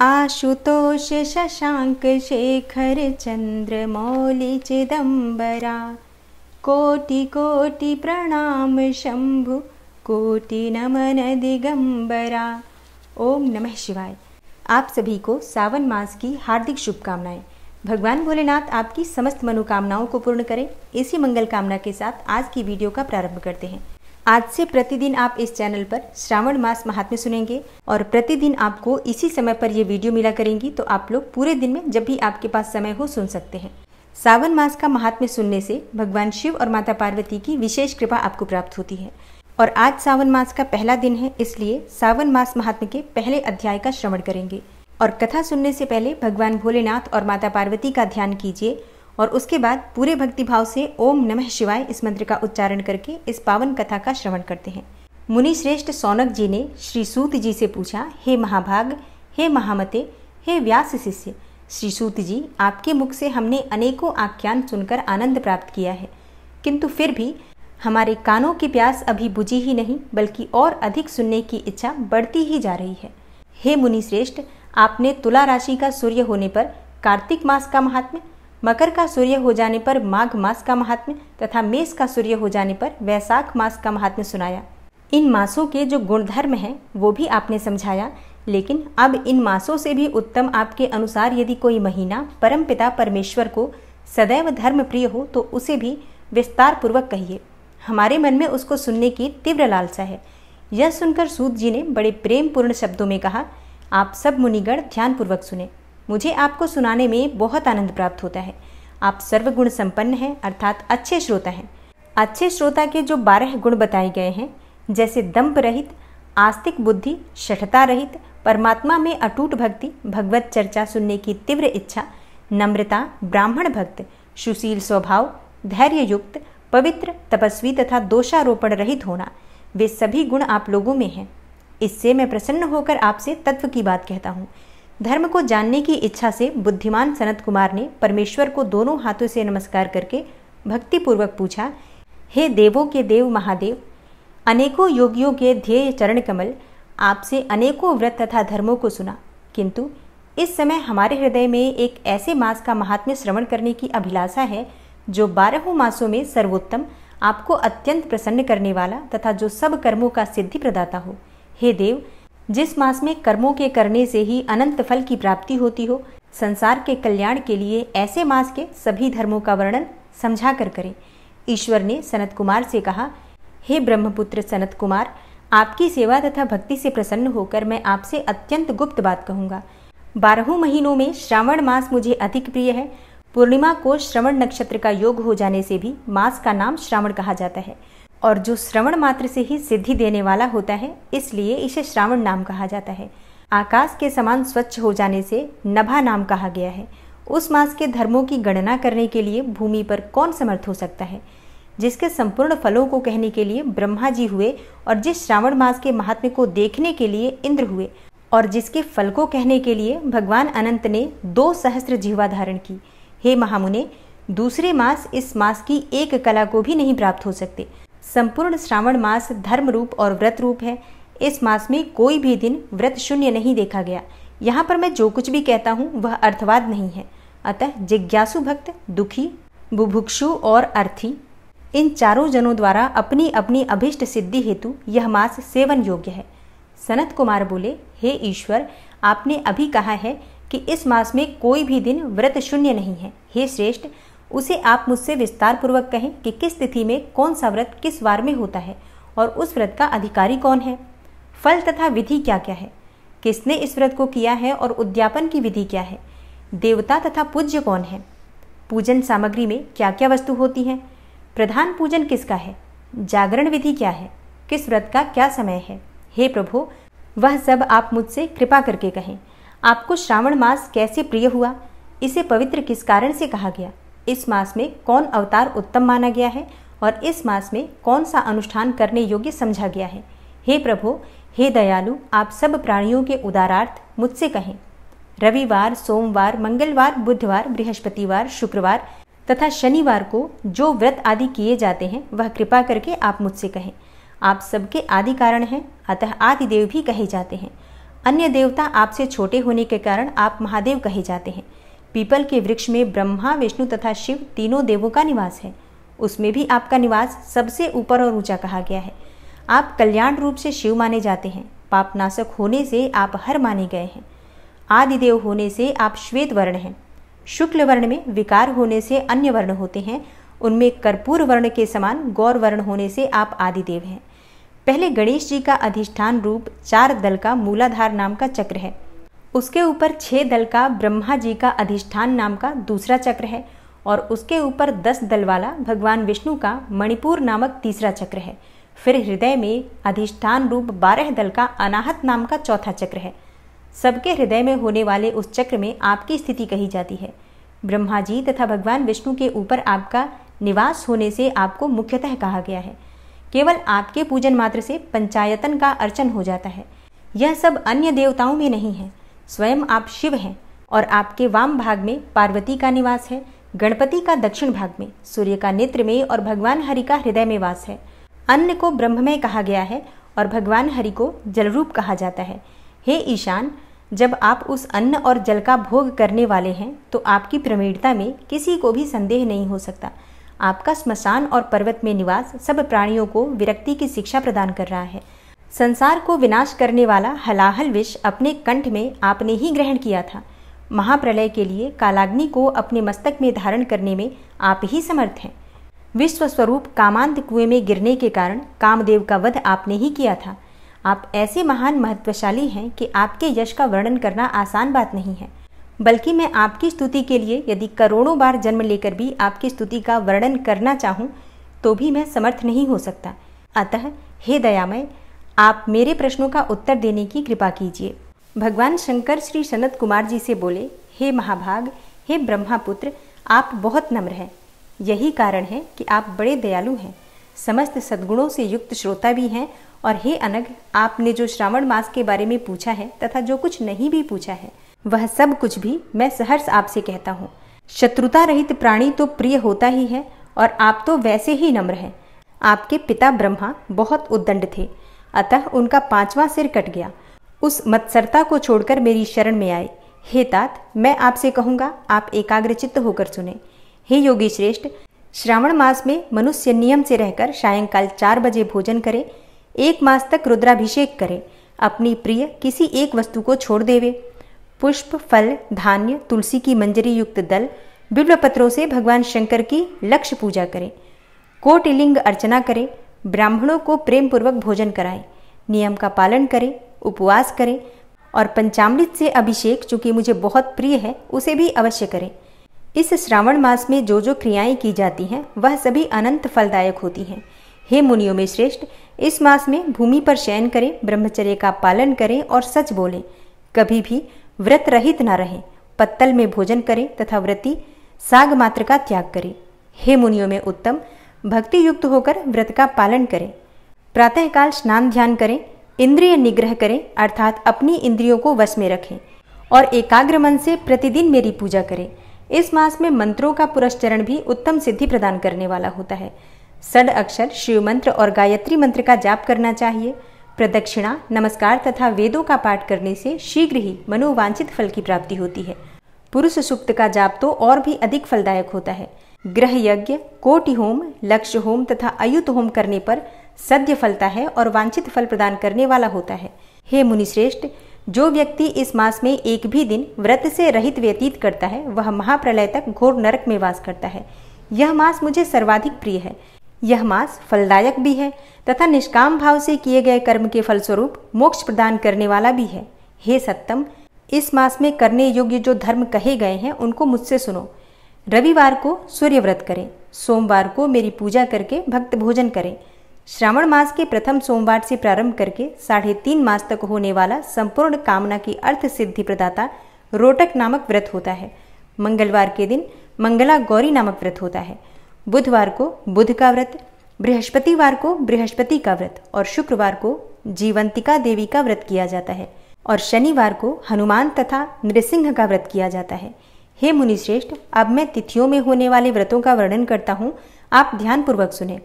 आशुतोष शशांक शेखर चंद्र कोटि प्रणाम शंभु कोटि नमन दिगंबरा ओम नमः शिवाय आप सभी को सावन मास की हार्दिक शुभकामनाएं भगवान भोलेनाथ आपकी समस्त मनोकामनाओं को पूर्ण करें इसी मंगल कामना के साथ आज की वीडियो का प्रारंभ करते हैं आज से प्रतिदिन आप इस चैनल पर श्रावण मास महात्म्य सुनेंगे और प्रतिदिन आपको इसी समय पर ये वीडियो मिला करेंगी तो आप लोग पूरे दिन में जब भी आपके पास समय हो सुन सकते हैं सावन मास का महात्म्य सुनने से भगवान शिव और माता पार्वती की विशेष कृपा आपको प्राप्त होती है और आज सावन मास का पहला दिन है इसलिए सावन मास महात्म के पहले अध्याय का श्रवण करेंगे और कथा सुनने से पहले भगवान भोलेनाथ और माता पार्वती का ध्यान कीजिए और उसके बाद पूरे भक्तिभाव से ओम नमः शिवाय इस मंत्र का उच्चारण करके इस पावन कथा का श्रवण करते हैं मुनि श्रेष्ठ सौनक जी ने श्री सूत जी से पूछा हे महाभाग हे महामते हे व्यास शिष्य श्री सूत जी आपके मुख से हमने अनेकों आख्यान सुनकर आनंद प्राप्त किया है किंतु फिर भी हमारे कानों की प्यास अभी बुझी ही नहीं बल्कि और अधिक सुनने की इच्छा बढ़ती ही जा रही है हे मुनि श्रेष्ठ आपने तुला राशि का सूर्य होने पर कार्तिक मास का महात्म्य मकर का सूर्य हो जाने पर माघ मास का महात्म्य तथा मेष का सूर्य हो जाने पर वैशाख मास का महात्म्य सुनाया इन मासों के जो गुणधर्म हैं वो भी आपने समझाया लेकिन अब इन मासों से भी उत्तम आपके अनुसार यदि कोई महीना परमपिता परमेश्वर को सदैव धर्म प्रिय हो तो उसे भी विस्तार पूर्वक कहिए हमारे मन में उसको सुनने की तीव्र लालसा है यह सुनकर सूद जी ने बड़े प्रेम पूर्ण शब्दों में कहा आप सब मुनिगण ध्यानपूर्वक सुनें मुझे आपको सुनाने में बहुत आनंद प्राप्त होता है आप सर्वगुण संपन्न हैं अर्थात अच्छे श्रोता हैं अच्छे श्रोता के जो बारह गुण बताए गए हैं जैसे दम्भ रहित आस्तिक बुद्धि शठता रहित परमात्मा में अटूट भक्ति भगवत चर्चा सुनने की तीव्र इच्छा नम्रता ब्राह्मण भक्त सुशील स्वभाव धैर्य युक्त पवित्र तपस्वी तथा दोषारोपण रहित होना वे सभी गुण आप लोगों में हैं इससे मैं प्रसन्न होकर आपसे तत्व की बात कहता हूँ धर्म को जानने की इच्छा से बुद्धिमान सनत कुमार ने परमेश्वर को दोनों हाथों से नमस्कार करके भक्तिपूर्वक पूछा हे देवों के देव महादेव अनेकों योगियों के ध्येय चरण कमल आपसे अनेकों व्रत तथा धर्मों को सुना किंतु इस समय हमारे हृदय में एक ऐसे मास का महात्म्य श्रवण करने की अभिलाषा है जो बारहों मासों में सर्वोत्तम आपको अत्यंत प्रसन्न करने वाला तथा जो सब कर्मों का सिद्धि प्रदाता हो हे देव जिस मास में कर्मों के करने से ही अनंत फल की प्राप्ति होती हो संसार के कल्याण के लिए ऐसे मास के सभी धर्मों का वर्णन समझा कर करें ईश्वर ने सनत कुमार से कहा हे ब्रह्मपुत्र सनत कुमार आपकी सेवा तथा भक्ति से प्रसन्न होकर मैं आपसे अत्यंत गुप्त बात कहूँगा बारहों महीनों में श्रावण मास मुझे अधिक प्रिय है पूर्णिमा को श्रवण नक्षत्र का योग हो जाने से भी मास का नाम श्रावण कहा जाता है और जो श्रवण मात्र से ही सिद्धि देने वाला होता है इसलिए इसे श्रावण नाम कहा जाता है आकाश के समान स्वच्छ हो जाने से नभा नाम कहा गया है उस मास के धर्मों की गणना करने के लिए भूमि पर कौन समर्थ हो सकता है जिसके संपूर्ण फलों को कहने के लिए ब्रह्मा जी हुए और जिस श्रावण मास के महात्म्य को देखने के लिए इंद्र हुए और जिसके फल को कहने के लिए भगवान अनंत ने दो सहस्त्र जीवा धारण की हे महामुने दूसरे मास इस मास की एक कला को भी नहीं प्राप्त हो सकते संपूर्ण श्रावण मास धर्म रूप और व्रत रूप है इस मास में कोई भी दिन व्रत शून्य नहीं देखा गया यहाँ पर मैं जो कुछ भी कहता हूँ वह अर्थवाद नहीं है अतः जिज्ञासु भक्त दुखी बुभुक्षु और अर्थी इन चारों जनों द्वारा अपनी अपनी अभिष्ट सिद्धि हेतु यह मास सेवन योग्य है सनत कुमार बोले हे ईश्वर आपने अभी कहा है कि इस मास में कोई भी दिन व्रत शून्य नहीं है हे श्रेष्ठ उसे आप मुझसे विस्तार पूर्वक कहें कि किस तिथि में कौन सा व्रत किस वार में होता है और उस व्रत का अधिकारी कौन है फल तथा विधि क्या क्या है किसने इस व्रत को किया है और उद्यापन की विधि क्या है देवता तथा पूज्य कौन है पूजन सामग्री में क्या क्या वस्तु होती हैं प्रधान पूजन किसका है जागरण विधि क्या है किस व्रत का क्या समय है हे प्रभु वह सब आप मुझसे कृपा करके कहें आपको श्रावण मास कैसे प्रिय हुआ इसे पवित्र किस कारण से कहा गया इस मास में कौन अवतार उत्तम माना गया है और इस मास में कौन सा अनुष्ठान करने योग्य समझा गया है हे प्रभो हे दयालु आप सब प्राणियों के उदारार्थ मुझसे कहें रविवार सोमवार मंगलवार बुधवार बृहस्पतिवार शुक्रवार तथा शनिवार को जो व्रत आदि किए जाते हैं वह कृपा करके आप मुझसे कहें आप सबके आदि कारण हैं अतः आदिदेव भी कहे जाते हैं अन्य देवता आपसे छोटे होने के कारण आप महादेव कहे जाते हैं पीपल के वृक्ष में ब्रह्मा विष्णु तथा शिव तीनों देवों का निवास है उसमें भी आपका निवास सबसे ऊपर और ऊंचा कहा गया है आप कल्याण रूप से शिव माने जाते हैं पापनाशक होने से आप हर माने गए हैं आदिदेव होने से आप श्वेत वर्ण हैं शुक्ल वर्ण में विकार होने से अन्य वर्ण होते हैं उनमें कर्पूर वर्ण के समान गौर वर्ण होने से आप आदिदेव हैं पहले गणेश जी का अधिष्ठान रूप चार दल का मूलाधार नाम का चक्र है उसके ऊपर छह दल का ब्रह्मा जी का अधिष्ठान नाम का दूसरा चक्र है और उसके ऊपर दस दल वाला भगवान विष्णु का मणिपुर नामक तीसरा चक्र है फिर हृदय में अधिष्ठान रूप बारह दल का अनाहत नाम का चौथा चक्र है सबके हृदय में होने वाले उस चक्र में आपकी स्थिति कही जाती है ब्रह्मा जी तथा भगवान विष्णु के ऊपर आपका निवास होने से आपको मुख्यतः कहा गया है केवल आपके पूजन मात्र से पंचायतन का अर्चन हो जाता है यह सब अन्य देवताओं में नहीं है स्वयं आप शिव हैं और आपके वाम भाग में पार्वती का निवास है गणपति का दक्षिण भाग में सूर्य का नेत्र में और भगवान हरि का हृदय में वास है अन्न को ब्रह्ममय कहा गया है और भगवान हरि को जलरूप कहा जाता है हे ईशान जब आप उस अन्न और जल का भोग करने वाले हैं तो आपकी प्रवीणता में किसी को भी संदेह नहीं हो सकता आपका स्मशान और पर्वत में निवास सब प्राणियों को विरक्ति की शिक्षा प्रदान कर रहा है संसार को विनाश करने वाला हलाहल विष अपने कंठ में आपने ही ग्रहण किया था महाप्रलय के लिए कालाग्नि को अपने मस्तक में धारण करने में आप ही समर्थ हैं विश्व स्वरूप कामांत कुएं में गिरने के कारण कामदेव का वध आपने ही किया था आप ऐसे महान महत्वशाली हैं कि आपके यश का वर्णन करना आसान बात नहीं है बल्कि मैं आपकी स्तुति के लिए यदि करोड़ों बार जन्म लेकर भी आपकी स्तुति का वर्णन करना चाहूँ तो भी मैं समर्थ नहीं हो सकता अतः हे दयामय आप मेरे प्रश्नों का उत्तर देने की कृपा कीजिए भगवान शंकर श्री सनत कुमार जी से बोले हे महाभाग हे ब्रह्मापुत्र आप बहुत नम्र हैं यही कारण है कि आप बड़े दयालु हैं समस्त सद्गुणों से युक्त श्रोता भी हैं और हे अनग आपने जो श्रावण मास के बारे में पूछा है तथा जो कुछ नहीं भी पूछा है वह सब कुछ भी मैं सहर्ष आपसे कहता हूँ शत्रुता रहित प्राणी तो प्रिय होता ही है और आप तो वैसे ही नम्र हैं आपके पिता ब्रह्मा बहुत उद्दंड थे अतः उनका पांचवा सिर कट गया उस मत्सरता को छोड़कर मेरी शरण में आए हे तात मैं आपसे कहूंगा आप एकाग्रचित्त होकर सुने हे योगी श्रेष्ठ श्रावण मास में मनुष्य नियम से रहकर सायंकाल चार बजे भोजन करे एक मास तक रुद्राभिषेक करे अपनी प्रिय किसी एक वस्तु को छोड़ देवे पुष्प फल धान्य तुलसी की मंजरी युक्त दल बिल्व पत्रों से भगवान शंकर की लक्ष्य पूजा करें कोटिलिंग अर्चना करें ब्राह्मणों को प्रेम पूर्वक भोजन कराएं नियम का पालन करें उपवास करें और पंचामृत से अभिषेक कि मुझे बहुत प्रिय है उसे भी अवश्य करें इस श्रावण मास में जो जो क्रियाएं की जाती हैं वह सभी अनंत फलदायक होती हैं हे मुनियों में श्रेष्ठ इस मास में भूमि पर शयन करें ब्रह्मचर्य का पालन करें और सच बोलें कभी भी व्रत रहित ना रहें पत्तल में भोजन करें तथा व्रती साग मात्र का त्याग करें हे मुनियों में उत्तम भक्ति युक्त होकर व्रत का पालन करें प्रातःकाल स्नान ध्यान करें इंद्रिय निग्रह करें अर्थात अपनी इंद्रियों को वश में रखें और एकाग्र मन से प्रतिदिन मेरी पूजा करें इस मास में मंत्रों का पुरस्चरण भी उत्तम सिद्धि प्रदान करने वाला होता है सड अक्षर शिव मंत्र और गायत्री मंत्र का जाप करना चाहिए प्रदक्षिणा नमस्कार तथा वेदों का पाठ करने से शीघ्र ही मनोवांछित फल की प्राप्ति होती है पुरुष सुक्त का जाप तो और भी अधिक फलदायक होता है ग्रह यज्ञ कोटि होम लक्ष्य होम तथा अयुत होम करने पर सद्य फलता है और वांछित फल प्रदान करने वाला होता है हे मुनिश्रेष्ठ जो व्यक्ति इस मास में एक भी दिन व्रत से रहित व्यतीत करता है वह महाप्रलय तक घोर नरक में वास करता है यह मास मुझे सर्वाधिक प्रिय है यह मास फलदायक भी है तथा निष्काम भाव से किए गए कर्म के फलस्वरूप मोक्ष प्रदान करने वाला भी है हे सत्तम इस मास में करने योग्य जो धर्म कहे गए हैं उनको मुझसे सुनो रविवार को सूर्य व्रत करें सोमवार को मेरी पूजा करके भक्त भोजन करें श्रावण मास के प्रथम सोमवार से प्रारंभ करके साढ़े तीन मास तक होने वाला संपूर्ण कामना की अर्थ सिद्धि प्रदाता रोटक नामक व्रत होता है मंगलवार के दिन मंगला गौरी नामक व्रत होता है बुधवार को बुध का व्रत बृहस्पतिवार को बृहस्पति का व्रत और शुक्रवार को जीवंतिका देवी का व्रत किया जाता है और शनिवार को हनुमान तथा नृसिंह का व्रत किया जाता है हे मुनिश्रेष्ठ अब मैं तिथियों में होने वाले व्रतों का वर्णन करता हूँ आप ध्यान पूर्वक सुने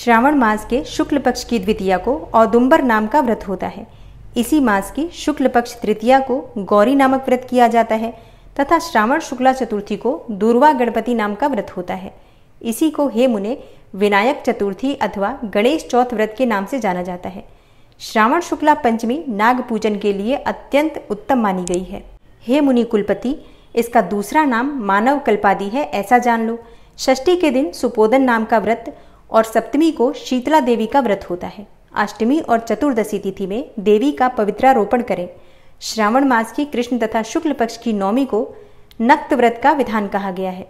श्रावण मास के शुक्ल पक्ष की द्वितीया को औदुम्बर नाम का व्रत होता है इसी मास की शुक्ल पक्ष तृतीया को गौरी नामक व्रत किया जाता है तथा श्रावण शुक्ला चतुर्थी को दूर्वा गणपति नाम का व्रत होता है इसी को हे मुने विनायक चतुर्थी अथवा गणेश चौथ व्रत के नाम से जाना जाता है श्रावण शुक्ला पंचमी नाग पूजन के लिए अत्यंत उत्तम मानी गई है हे मुनि कुलपति इसका दूसरा नाम मानव कल्पादि है ऐसा जान लो षष्ठी के दिन सुपोदन नाम का व्रत और सप्तमी को शीतला देवी का व्रत होता है अष्टमी और चतुर्दशी तिथि में देवी का पवित्रारोपण करें श्रावण मास की कृष्ण तथा शुक्ल पक्ष की नौमी को नक्त व्रत का विधान कहा गया है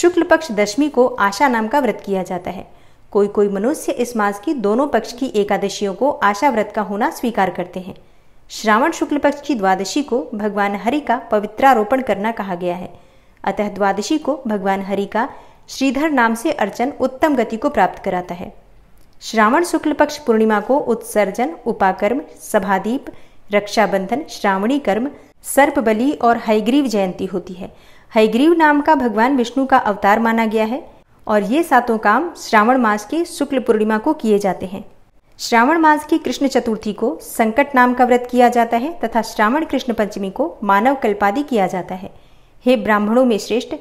शुक्ल पक्ष दशमी को आशा नाम का व्रत किया जाता है कोई कोई मनुष्य इस मास की दोनों पक्ष की एकादशियों को आशा व्रत का होना स्वीकार करते हैं श्रावण शुक्ल पक्ष की द्वादशी को भगवान हरि का पवित्रारोपण करना कहा गया है अतः द्वादशी को भगवान हरि का श्रीधर नाम से अर्चन उत्तम गति को प्राप्त कराता है श्रावण शुक्ल पक्ष पूर्णिमा को उत्सर्जन उपाकर्म सभादीप रक्षाबंधन श्रावणी कर्म सर्प बलि और हयग्रीव जयंती होती है हयग्रीव नाम का भगवान विष्णु का अवतार माना गया है और ये सातों काम श्रावण मास के शुक्ल पूर्णिमा को किए जाते हैं श्रावण मास की कृष्ण चतुर्थी को संकट नाम का व्रत किया जाता है तथा श्रावण कृष्ण पंचमी को मानव कल्पादि किया जाता है हे ब्राह्मणों में श्रेष्ठ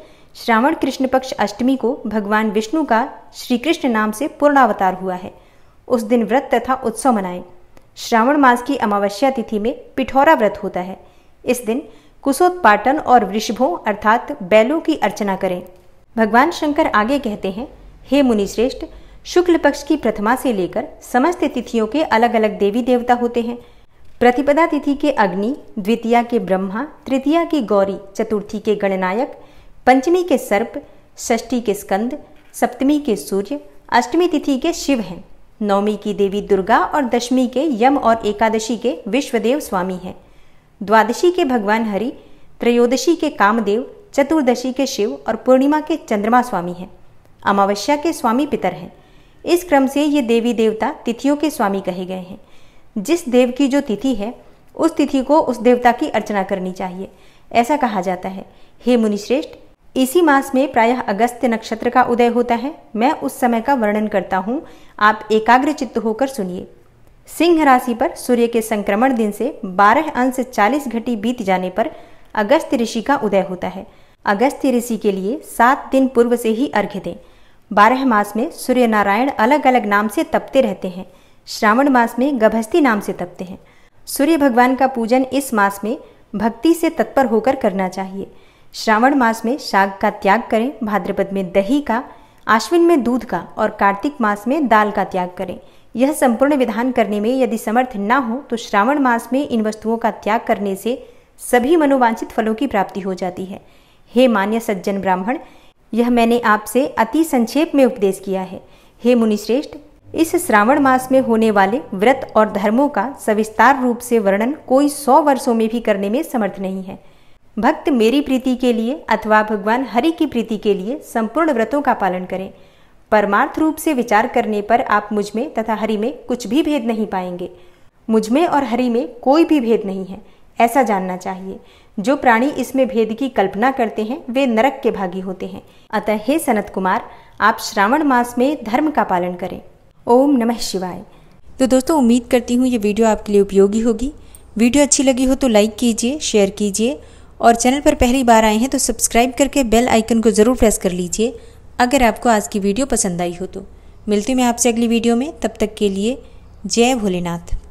श्रावण कृष्ण पक्ष अष्टमी को भगवान विष्णु का श्री कृष्ण नाम से पूर्णावतार हुआ है उस दिन व्रत तथा उत्सव मनाएं श्रावण मास की अमावस्या तिथि में पिठौरा व्रत होता है इस दिन कुशोत्पाटन और वृषभों अर्थात बैलों की अर्चना करें भगवान शंकर आगे कहते हैं हे मुनिश्रेष्ठ शुक्ल पक्ष की प्रथमा से लेकर समस्त तिथियों के अलग अलग देवी देवता होते हैं प्रतिपदा तिथि के अग्नि द्वितीया के ब्रह्मा तृतीया की गौरी चतुर्थी के गणनायक पंचमी के सर्प षष्ठी के स्कंद सप्तमी के सूर्य अष्टमी तिथि के शिव हैं नवमी की देवी दुर्गा और दशमी के यम और एकादशी के विश्वदेव स्वामी हैं द्वादशी के भगवान हरि त्रयोदशी के कामदेव चतुर्दशी के शिव और पूर्णिमा के चंद्रमा स्वामी हैं अमावस्या के स्वामी पितर हैं इस क्रम से ये देवी देवता तिथियों के स्वामी कहे गए हैं जिस देव की जो तिथि है उस तिथि को उस देवता की अर्चना करनी चाहिए ऐसा कहा जाता है हे मुनिश्रेष्ठ इसी मास में प्रायः अगस्त नक्षत्र का उदय होता है मैं उस समय का वर्णन करता हूँ आप एकाग्र चित्त होकर सुनिए सिंह राशि पर सूर्य के संक्रमण दिन से 12 अंश 40 घटी बीत जाने पर अगस्त ऋषि का उदय होता है अगस्त ऋषि के लिए सात दिन पूर्व से ही अर्घ्य दें बारह मास में सूर्य नारायण अलग अलग नाम से तपते रहते हैं श्रावण मास में गभस्ती नाम से तपते हैं सूर्य भगवान का पूजन इस मास में भक्ति से तत्पर होकर करना चाहिए श्रावण मास में शाग का त्याग करें भाद्रपद में दही का आश्विन में दूध का और कार्तिक मास में दाल का त्याग करें यह संपूर्ण विधान करने में यदि समर्थ न हो तो श्रावण मास में इन वस्तुओं का त्याग करने से सभी मनोवांछित फलों की प्राप्ति हो जाती है हे मान्य सज्जन ब्राह्मण यह मैंने आपसे अति संक्षेप में उपदेश किया है हे मुनिश्रेष्ठ इस श्रावण मास में होने वाले व्रत और धर्मों का सविस्तार रूप से वर्णन कोई सौ वर्षों में भी करने में समर्थ नहीं है भक्त मेरी प्रीति के लिए अथवा भगवान हरि की प्रीति के लिए संपूर्ण व्रतों का पालन करें परमार्थ रूप से विचार करने पर आप मुझमें तथा हरि में कुछ भी भेद नहीं पाएंगे मुझमें और हरि में कोई भी भेद नहीं है ऐसा जानना चाहिए जो प्राणी इसमें भेद की कल्पना करते हैं वे नरक के भागी होते हैं अतः हे सनत कुमार आप श्रावण मास में धर्म का पालन करें ओम नमः शिवाय तो दोस्तों उम्मीद करती हूँ ये वीडियो आपके लिए उपयोगी होगी वीडियो अच्छी लगी हो तो लाइक कीजिए शेयर कीजिए और चैनल पर पहली बार आए हैं तो सब्सक्राइब करके बेल आइकन को ज़रूर प्रेस कर लीजिए अगर आपको आज की वीडियो पसंद आई हो तो मिलती हूँ मैं आपसे अगली वीडियो में तब तक के लिए जय भोलेनाथ